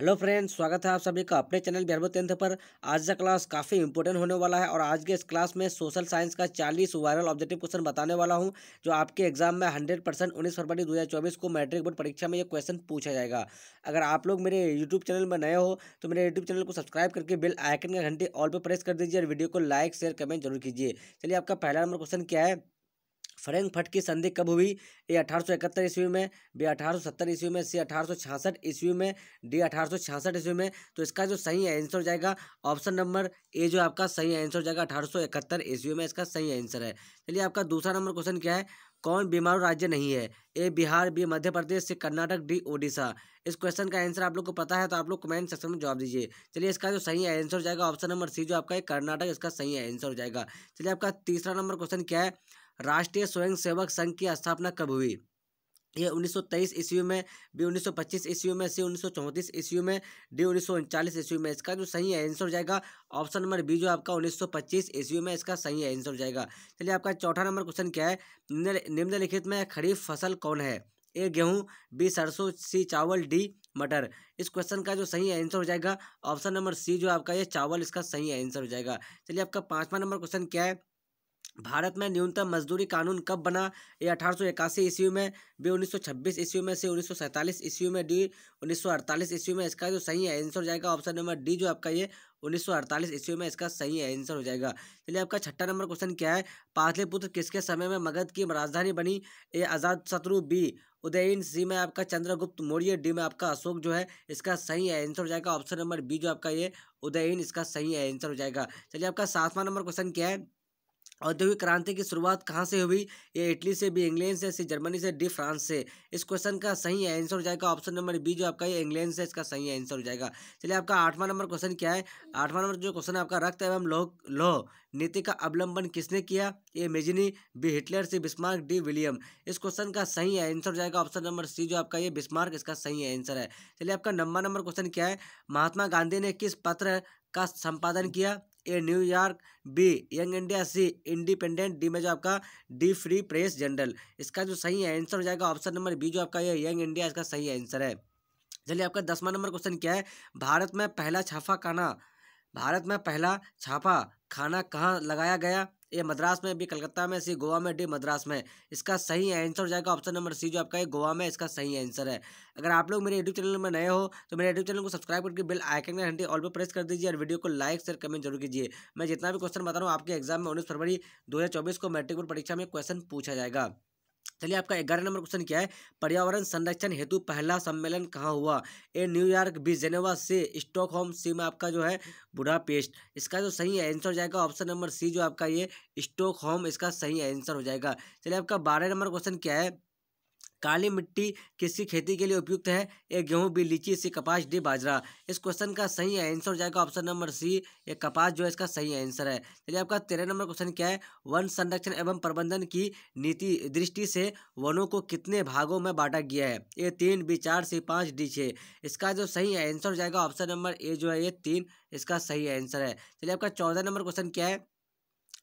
hello friends स्वागत है आप सभी का अपने चैनल बिहार टेंथ पर आज का क्लास काफ़ी इंपॉर्टेंट होने वाला है और आज के इस क्लास में सोशल साइंस का 40 वायरल ऑब्जेक्टिव क्वेश्चन बताने वाला हूं जो आपके एग्जाम में 100 परसेंट उन्नीस फरवरी 2024 को मैट्रिक बोर्ड परीक्षा में ये क्वेश्चन पूछा जाएगा अगर आप लोग मेरे यूट्यूब चैनल में नए हो तो मेरे यूट्यूब चैनल को सब्सक्राइब करके बिल आइकन का घंटे ऑल पर प्रेस कर दीजिए और वीडियो को लाइक शेयर कमेंट जरूर कीजिए चलिए आपका पहला नंबर क्वेश्चन क्या है फट की संधि कब हुई ए अठारह ईस्वी में बी अठारह ईस्वी में सी अठारह ईस्वी में डी अठारह ईस्वी में तो इसका जो सही आंसर हो जाएगा ऑप्शन नंबर ए जो आपका सही आंसर हो जाएगा अठारह ईस्वी में इसका सही आंसर है चलिए आपका दूसरा नंबर क्वेश्चन क्या है कौन बीमारू राज्य नहीं है A Bihar B Madhya Pradesh C Karnataka D Odisha इस क्वेश्चन का आंसर आप लोग को पता है तो आप लोग कमेंट सेक्शन में जवाब दीजिए चलिए इसका जो सही आंसर हो जाएगा ऑप्शन नंबर सी जो आपका कर्नाटक इसका सही आंसर हो जाएगा चलिए आपका तीसरा नंबर क्वेश्चन क्या है राष्ट्रीय स्वयंसेवक संघ की स्थापना कब हुई ये 1923 ईस्वी में बी 1925 ईस्वी में सी 1934 ईस्वी में डी उन्नीस ईस्वी में इसका जो सही आंसर हो जाएगा ऑप्शन नंबर बी जो आपका 1925 ईस्वी में इसका सही आंसर हो जाएगा चलिए आपका चौथा नंबर क्वेश्चन क्या है निम्नलिखित में खरीफ फसल कौन है ए गेहूँ बी सरसों सी चावल डी मटर इस क्वेश्चन का जो सही आंसर हो जाएगा ऑप्शन नंबर सी जो आपका ये चावल इसका सही आंसर हो जाएगा चलिए आपका पाँचवा नंबर क्वेश्चन क्या है भारत में न्यूनतम मजदूरी कानून कब बना ये अठारह सौ इक्यासी ईस्वी में बी उन्नीस सौ छब्बीस ईस्वी में से उन्नीस सौ सैंतालीस ईस्वी में डी उन्नीस सौ अड़तालीस ईस्वी में इसका जो सही है आंसर हो जाएगा ऑप्शन नंबर डी जो आपका ये उन्नीस सौ अड़तालीस ईस्वी में इसका सही आंसर हो जाएगा चलिए आपका छठा नंबर क्वेश्चन क्या है पाटलिपुत्र किसके समय में मगध की राजधानी बनी ये आज़ाद शत्रु बी उदयन सी में आपका चंद्रगुप्त मौर्य डी में आपका अशोक जो है इसका सही आंसर हो जाएगा ऑप्शन नंबर बी जो आपका ये उदयन इसका सही आंसर हो जाएगा चलिए आपका सातवां नंबर क्वेश्चन क्या है औद्योगिक क्रांति की शुरुआत कहाँ से हुई ये इटली से बी इंग्लैंड से सी जर्मनी से डी फ्रांस से इस क्वेश्चन का सही आंसर हो जाएगा ऑप्शन नंबर बी जो आपका ये इंग्लैंड से इसका सही आंसर हो जाएगा चलिए आपका आठवां नंबर क्वेश्चन क्या है आठवां नंबर जो क्वेश्चन है आपका रक्त एवं लोह लोह नीति का अवलंबन किसने किया ये Mazzini B Hitler C Bismarck D William इस क्वेश्चन का सही आंसर हो जाएगा ऑप्शन नंबर सी जो आपका ये बिस्मार्क इसका सही आंसर है चलिए आपका नंबर नंबर क्वेश्चन क्या है महात्मा गांधी ने किस पत्र का संपादन किया A New York B young India C independent D में जो आपका डी फ्री प्रेस जनरल इसका जो सही आंसर हो जाएगा ऑप्शन नंबर बी जो आपका ये यंग इंडिया इसका सही आंसर है चलिए आपका दसवा नंबर क्वेश्चन क्या है भारत में पहला छापा खाना भारत में पहला छापा खाना कहाँ लगाया गया ये मद्रास में बी कलकत्ता में सी गोवा में डी मद्रास में इसका सही आंसर हो जाएगा ऑप्शन नंबर सी जो आपका है गोवा में इसका सही आंसर है अगर आप लोग मेरे यूट्यूब चैनल में नए हो तो मेरे यूट्यूब चैनल को सब्सक्राइब करके बिल आइकन में घंटी ऑल पर प्रेस कर दीजिए और वीडियो को लाइक शेयर कमेंट जरूर कीजिए मैं जितना भी क्वेश्चन बता रहा हूँ आपके एग्जाम में उन्नीस फरवरी दो को मेट्रिक बोर्ड परीक्षा में क्वेश्चन पूछा जाएगा चलिए आपका ग्यारह नंबर क्वेश्चन क्या है पर्यावरण संरक्षण हेतु पहला सम्मेलन कहाँ हुआ ए न्यूयॉर्क बी जेनेवा से स्टॉकहोम सी में आपका जो है पेस्ट इसका जो सही आंसर जाएगा ऑप्शन नंबर सी जो आपका ये स्टॉकहोम इसका सही आंसर हो जाएगा चलिए आपका बारह नंबर क्वेश्चन क्या है काली मिट्टी किसकी खेती के लिए उपयुक्त है ए गेहूँ बी लीची सी कपास डी बाजरा इस क्वेश्चन का सही आंसर हो जाएगा ऑप्शन नंबर सी ये कपास जो है इसका सही आंसर है चलिए आपका तेरह नंबर क्वेश्चन क्या है वन संरक्षण एवं प्रबंधन की नीति दृष्टि से वनों को कितने भागों में बांटा गया है ए तीन बी चार सी पाँच डी छः इसका जो सही आंसर हो जाएगा ऑप्शन नंबर ए जो है ये तीन इसका सही आंसर है चलिए आपका चौदह नंबर क्वेश्चन क्या है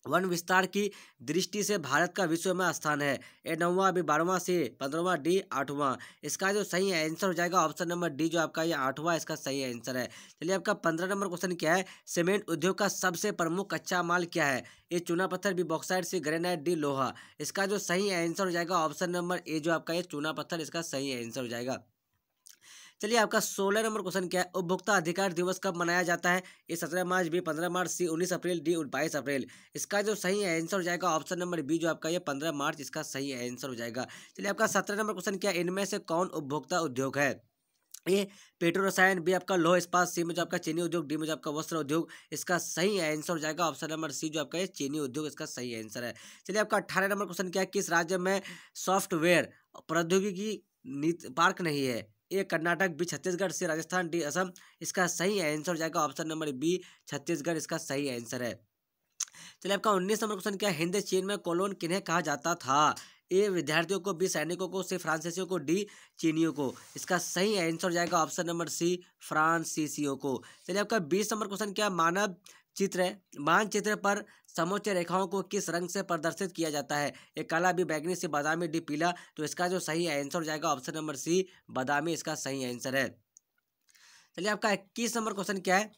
वन विस्तार की दृष्टि से भारत का विश्व में स्थान है ए नौवा अभी बारहवां से पंद्रहवा डी आठवां इसका जो सही आंसर हो जाएगा ऑप्शन नंबर डी जो आपका ये आठवां इसका सही आंसर है चलिए आपका पंद्रह नंबर क्वेश्चन क्या है सीमेंट उद्योग का सबसे प्रमुख कच्चा माल क्या है ए चूना पत्थर B bauxite C granite D लोहा इसका जो सही आंसर हो जाएगा ऑप्शन नंबर ए जो आपका ये चूना पत्थर इसका सही आंसर हो जाएगा चलिए आपका सोलह नंबर क्वेश्चन क्या है उपभोक्ता अधिकार दिवस कब मनाया जाता है ये सत्रह मार्च बी पंद्रह मार्च सी उन्नीस अप्रैल डी बाईस अप्रैल इसका जो सही आंसर हो जाएगा ऑप्शन नंबर बी जो आपका ये पंद्रह मार्च इसका सही आंसर हो जाएगा चलिए आपका सत्रह नंबर क्वेश्चन क्या है इनमें से कौन उपभोक्ता उद्योग है ए पेट्रो रसायन बी आपका लोह इस्पात सी में जो आपका चीनी उद्योग डी में जो आपका वस्त्र उद्योग इसका सही आंसर हो जाएगा ऑप्शन नंबर सी जो आपका ये चीनी उद्योग इसका सही आंसर है चलिए आपका अठारह नंबर क्वेश्चन क्या है किस राज्य में सॉफ्टवेयर प्रौद्योगिकी पार्क नहीं है A Karnataka B Chhattisgarh C Rajasthan D Assam इसका सही आंसर हो जाएगा ऑप्शन नंबर बी छत्तीसगढ़ इसका सही आंसर है चलिए आपका उन्नीस नंबर क्वेश्चन क्या हिंद चीन में कोलोन किन्हें कहा जाता था ए विद्यार्थियों को बी सैनिकों को सी फ्रांसीसियों को डी चीनियों को इसका सही आंसर हो जाएगा ऑप्शन नंबर सी फ्रांसीसियों को चलिए आपका बीस नंबर क्वेश्चन क्या मानव चित्र मानचित्र पर समोच्च रेखाओं को किस रंग से प्रदर्शित किया जाता है ये काला भी बैगनी से बादामी डी पीला तो इसका जो सही आंसर हो जाएगा ऑप्शन नंबर सी बादामी इसका सही आंसर है चलिए आपका इक्कीस नंबर क्वेश्चन क्या है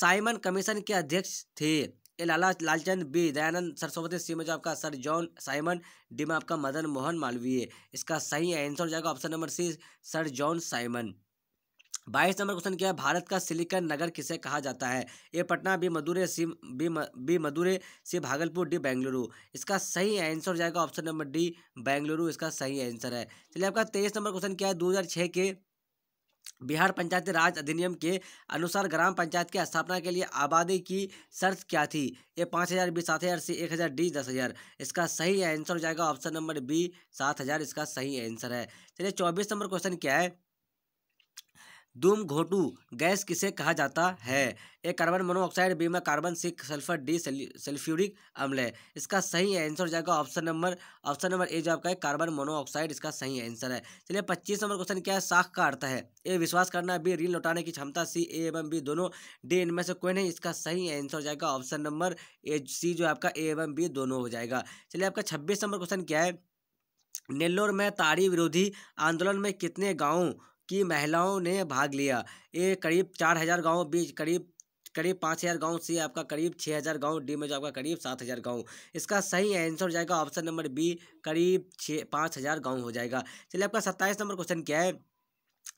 साइमन कमीशन के अध्यक्ष थे A Lala Lalchand B Dayanand Saraswati C में जो आपका सर जॉन साइमन डी में आपका मदन मोहन मालवीय इसका सही आंसर हो जाएगा option number C sir John Simon बाईस नंबर क्वेश्चन क्या है भारत का सिलिकन नगर किसे कहा जाता है A Patna B Madurai C B म, B Madurai C Bhagalpur D Bengaluru इसका सही आंसर हो जाएगा ऑप्शन नंबर डी बेंगलुरु इसका सही आंसर है चलिए आपका तेईस नंबर क्वेश्चन क्या है दो के बिहार पंचायती राज अधिनियम के अनुसार ग्राम पंचायत की स्थापना के लिए आबादी की शर्त क्या थी ये पाँच हज़ार बी सात हज़ार सी एक हज़ार डी दस हज़ार इसका सही आंसर हो जाएगा ऑप्शन नंबर बी सात हज़ार इसका सही आंसर है चलिए चौबीस नंबर क्वेश्चन क्या है घोटू गैस किसे कहा जाता है ए कार्बन मोनोऑक्साइड बी में carbon C sulphur D sulphuric अम्ल है इसका सही आंसर हो जाएगा option number option number A जो आपका है कार्बन मोनोऑक्साइड इसका सही आंसर है चलिए पच्चीस नंबर क्वेश्चन क्या है साख का अर्थ है ए विश्वास करना बी ऋण लौटाने की क्षमता सी ए एवं बी दोनों डी इनमें से कोई नहीं इसका सही आंसर हो जाएगा ऑप्शन नंबर ए सी जो आपका ए एवं बी दोनों हो जाएगा चलिए आपका छब्बीस नंबर क्वेश्चन क्या है नेल्लोर में तारी विरोधी आंदोलन में कितने गाँव की महिलाओं ने भाग लिया ये करीब चार हज़ार गाँव बीच करीब करीब पाँच हज़ार गाँव सी आपका करीब छः हज़ार गाँव डी में जो आपका करीब सात हज़ार गाँव इसका सही आंसर हो जाएगा ऑप्शन नंबर बी करीब छः पाँच हज़ार गाँव हो जाएगा चलिए आपका सत्ताईस नंबर क्वेश्चन क्या है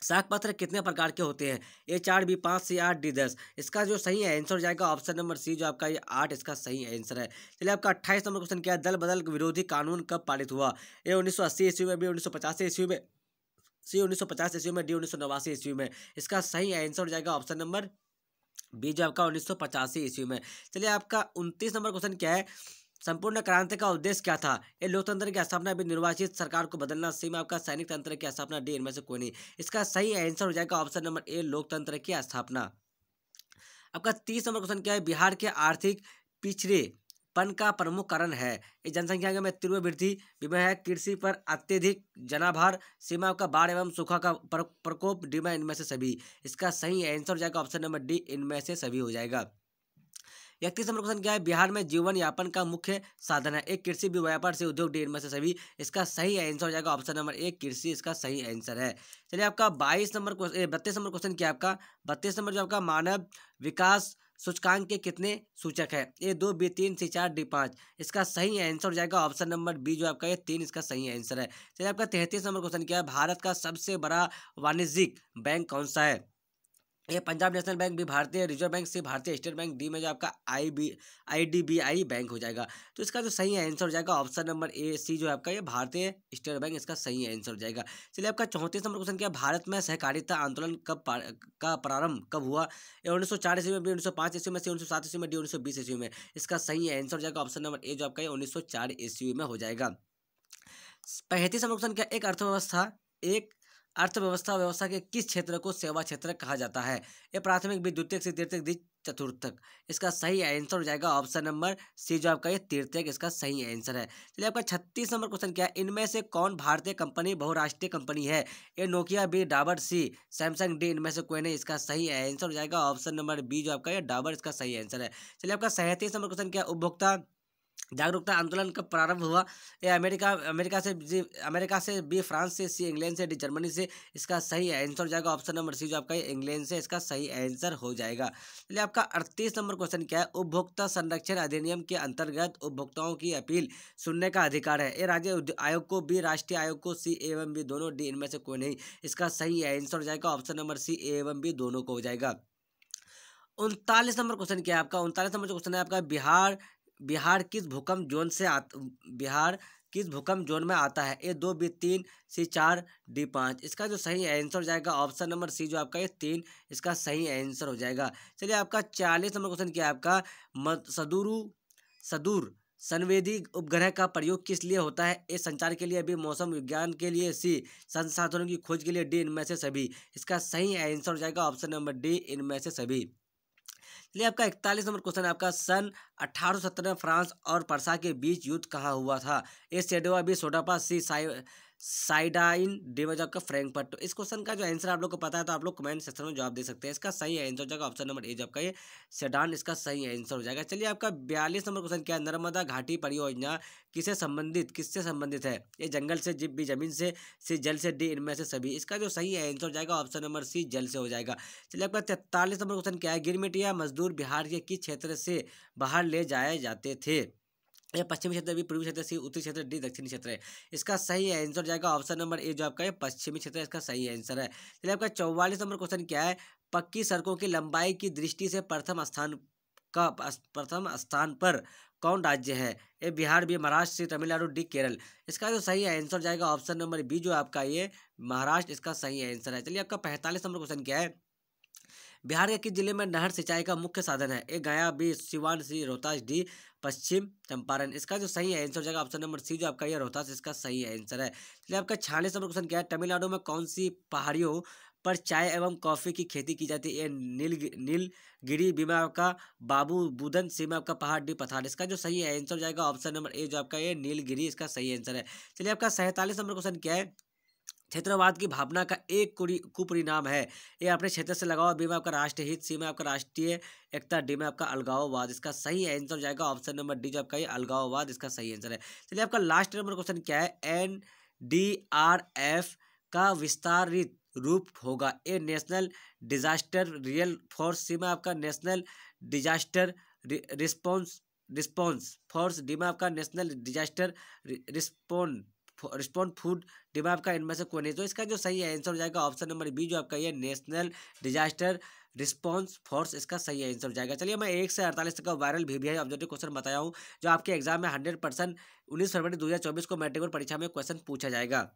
साख पत्र कितने प्रकार के होते हैं ए चार बी पाँच सी आठ डी दस इसका जो सही आंसर हो जाएगा ऑप्शन नंबर सी जो आपका ये आठ इसका सही आंसर है चलिए आपका अट्ठाईस नंबर क्वेश्चन क्या है दल बदल विरोधी कानून कब पारित हुआ ये उन्नीस सौ अस्सी ईस्वी में भी उन्नीस सौ पचासी ईस्वी में सी उन्नीस सौ पचास ईस्वी में डी उन्नीस सौ नवासी ईस्वी में इसका सही आंसर हो जाएगा ऑप्शन नंबर बी जो आपका उन्नीस सौ पचासी ईस्वी में चलिए आपका उनतीस नंबर क्वेश्चन क्या है संपूर्ण क्रांति का उद्देश्य क्या था ये लोकतंत्र की स्थापना भी निर्वाचित सरकार को बदलना सी में आपका सैनिक तंत्र की स्थापना डी इनमें से कोई नहीं इसका सही आंसर हो जाएगा ऑप्शन नंबर ए लोकतंत्र की स्थापना आपका तीस नंबर क्वेश्चन क्या है बिहार के आर्थिक पिछड़े पन का प्रमुख कारण है इस जनसंख्या में तीव्र वृद्धि विमय है कृषि पर अत्यधिक जनाभार सीमा का बाढ़ एवं सूखा का प्रकोप डीमा इनमें से सभी इसका सही आंसर हो जाएगा ऑप्शन नंबर डी इनमें से सभी हो जाएगा इकतीस नंबर क्वेश्चन क्या है बिहार में जीवन यापन का मुख्य साधन है एक कृषि भी व्यापार से उद्योग डी इनमें से सभी इसका सही आंसर हो जाएगा ऑप्शन नंबर एक कृषि इसका सही आंसर है चलिए आपका बाईस नंबर क्वेश्चन बत्तीस नंबर क्वेश्चन क्या है आपका बत्तीस नंबर जो आपका मानव विकास सूचकांक के कितने सूचक है ए दो बी तीन सी चार डी पाँच इसका सही आंसर हो जाएगा ऑप्शन नंबर बी जो आपका ये तीन इसका सही आंसर है चलिए आपका तैंतीस नंबर क्वेश्चन क्या है भारत का सबसे बड़ा वाणिज्यिक बैंक कौन सा है ये पंजाब नेशनल बैंक भी भारतीय रिजर्व बैंक से भारतीय स्टेट बैंक डी में जो आपका I B I D B I bank हो जाएगा तो इसका जो सही आंसर हो जाएगा ऑप्शन नंबर ए सी जो है आपका ये भारतीय स्टेट बैंक इसका सही आंसर हो जाएगा चलिए आपका चौंतीस नंबर क्वेश्चन क्या भारत में सहकारिता आंदोलन कब का प्रारंभ कब हुआ उन्नीस सौ चार ईस्वी में बी उन्नीस सौ पाँच ईस्वी में सी उन्नीस सौ सात ईस्वी में डी उन्नीस सौ बीस ईस्वी में इसका सही आंसर हो जाएगा ऑप्शन नंबर ए जो आपका उन्नीस सौ चार ईस्वी में हो जाएगा पैंतीस नंबर क्वेश्चन क्या एक अर्थव्यवस्था एक अर्थव्यवस्था व्यवस्था के किस क्षेत्र को सेवा क्षेत्र कहा जाता है ये प्राथमिक द्वितीय से तृतीय दि चतुर्थक इसका सही आंसर हो जाएगा ऑप्शन नंबर सी जो आपका ये तीर्थक इसका सही आंसर है चलिए आपका छत्तीस नंबर क्वेश्चन क्या है इनमें से कौन भारतीय कंपनी बहुराष्ट्रीय कंपनी है ये Nokia B Dabur C Samsung D इनमें से कोई नहीं इसका सही आंसर हो जाएगा ऑप्शन नंबर बी जो आपका ये डाबर इसका सही आंसर है चलिए आपका सैंतीस नंबर क्वेश्चन क्या उपभोक्ता जागरूकता आंदोलन का प्रारंभ हुआ ये अमेरिका अमेरिका से जी अमेरिका से बी फ्रांस से सी इंग्लैंड से डी जर्मनी से इसका सही आंसर हो जाएगा ऑप्शन नंबर सी जो आपका इंग्लैंड से इसका सही आंसर हो जाएगा चलिए आपका अड़तीस नंबर क्वेश्चन क्या है उपभोक्ता संरक्षण अधिनियम के अंतर्गत उपभोक्ताओं की अपील सुनने का अधिकार है ये राज्य आयोग को बी राष्ट्रीय आयोग को सी एवं बी दोनों डी इनमें से कोई नहीं इसका सही आंसर हो जाएगा ऑप्शन नंबर सी एवं बी दोनों को हो जाएगा उनतालीस नंबर क्वेश्चन क्या है आपका उनतालीस नंबर क्वेश्चन है आपका बिहार बिहार किस भूकंप जोन से आ बिहार किस भूकंप जोन में आता है ए दो बी तीन सी चार डी पाँच इसका जो सही आंसर हो जाएगा ऑप्शन नंबर सी जो आपका ये तीन इसका सही आंसर हो जाएगा चलिए आपका चालीस नंबर क्वेश्चन किया आपका सदुरु सदूर संवेदी उपग्रह का प्रयोग किस लिए होता है ए संचार के लिए बी मौसम विज्ञान के लिए सी संसाधनों की खोज के लिए डी इनमें से सभी इसका सही आंसर हो जाएगा ऑप्शन नंबर डी इनमें से सभी चलिए आपका इकतालीस नंबर क्वेश्चन आपका सन अठारह में फ्रांस और परसा के बीच युद्ध कहाँ हुआ था ए सेडोवा बी सोडापा सी साइ साइडाइन डी का जाएगा पट्टो इस क्वेश्चन का जो आंसर आप लोग को पता है तो आप लोग कमेंट सेक्शन में जवाब दे सकते हैं इसका सही आंसर हो जाएगा ऑप्शन नंबर ए जब का ये सेडान इसका सही आंसर हो जाएगा चलिए आपका बयालीस नंबर क्वेश्चन क्या है नर्मदा घाटी परियोजना किसे संबंधित किससे संबंधित है ये जंगल से जिप भी जमीन से सी जल से डी इनमें से सभी इसका जो सही आंसर हो जाएगा ऑप्शन नंबर सी जल से हो जाएगा चलिए आपका तैतालीस नंबर क्वेश्चन क्या है गिरमिटिया मजदूर बिहार के किस क्षेत्र से बाहर ले जाए जाते थे यह पश्चिमी क्षेत्र भी पूर्वी क्षेत्र सी उत्तरी क्षेत्र डी दक्षिणी क्षेत्र है इसका सही आंसर जाएगा ऑप्शन नंबर ए जो आपका है पश्चिमी क्षेत्र इसका सही आंसर है चलिए आपका चौवालीस नंबर क्वेश्चन क्या है पक्की सड़कों की लंबाई की दृष्टि से प्रथम स्थान का प्रथम स्थान पर कौन राज्य है A Bihar B Maharashtra C Tamil Nadu D Kerala इसका जो सही आंसर जाएगा ऑप्शन नंबर बी जो आपका ये महाराष्ट्र इसका सही आंसर है चलिए आपका पैंतालीस नंबर क्वेश्चन क्या है बिहार के किस जिले में नहर सिंचाई का मुख्य साधन है A Gaya B Siwan C Rohtas D Paschim Champaran इसका जो सही है आंसर हो जाएगा ऑप्शन नंबर सी जो आपका ये रोहतास इसका सही है आंसर है चलिए आपका छियालीस नंबर क्वेश्चन क्या है तमिलनाडु में कौन सी पहाड़ियों पर चाय एवं कॉफ़ी की खेती की जाती है नील नीलगिरी बीमा आपका बाबू बुदन सीमा आपका पहाड़ डी पथार इसका जो सही है आंसर हो जाएगा ऑप्शन नंबर ए जो आपका ये नीलगिरी इसका सही आंसर है चलिए आपका सैंतालीस नंबर क्वेश्चन क्या है क्षेत्रवाद की भावना का एक कुपरिणाम है ये अपने क्षेत्र से लगाओ बी में आपका राष्ट्रीय हित सी में आपका राष्ट्रीय एकता डी में आपका अलगाववाद इसका सही आंसर हो जाएगा ऑप्शन नंबर डी जो आपका ये अलगाववाद इसका सही आंसर है चलिए आपका लास्ट नंबर क्वेश्चन क्या है एन डी आर एफ का विस्तारित रूप होगा A national disaster real force C में आपका national disaster response response force D में आपका national disaster response respond food demand का इनमें से कोई नहीं तो इसका जो सही आंसर हो जाएगा ऑप्शन नंबर बी जो आपका ये नेशनल डिजास्टर रिस्पॉन्स फोर्स इसका सही आंसर हो जाएगा चलिए मैं एक से अड़तालीस तक का वायरल भी, भी है ऑब्जेक्टिव क्वेश्चन बताया हूँ जो आपके एग्जाम में हंड्रेड परसेंट उन्नीस फरवरी दो हज़ार चौबीस को मेट्रिक परीक्षा में क्वेश्चन पूछा जाएगा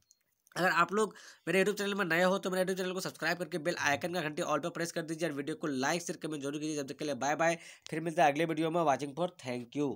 अगर आप लोग मेरे यूट्यूब चैनल में नए हो तो मेरे यूट्यूब चैनल को सब्सक्राइब करके बेल आइकन का घंटी ऑल पर प्रेस कर दीजिए और वीडियो को लाइक शेयर कमेंट जरूर कीजिए जब तक के लिए बाय बाय फिर मिलते हैं अगले वीडियो में वॉचिंग फॉर थैंक यू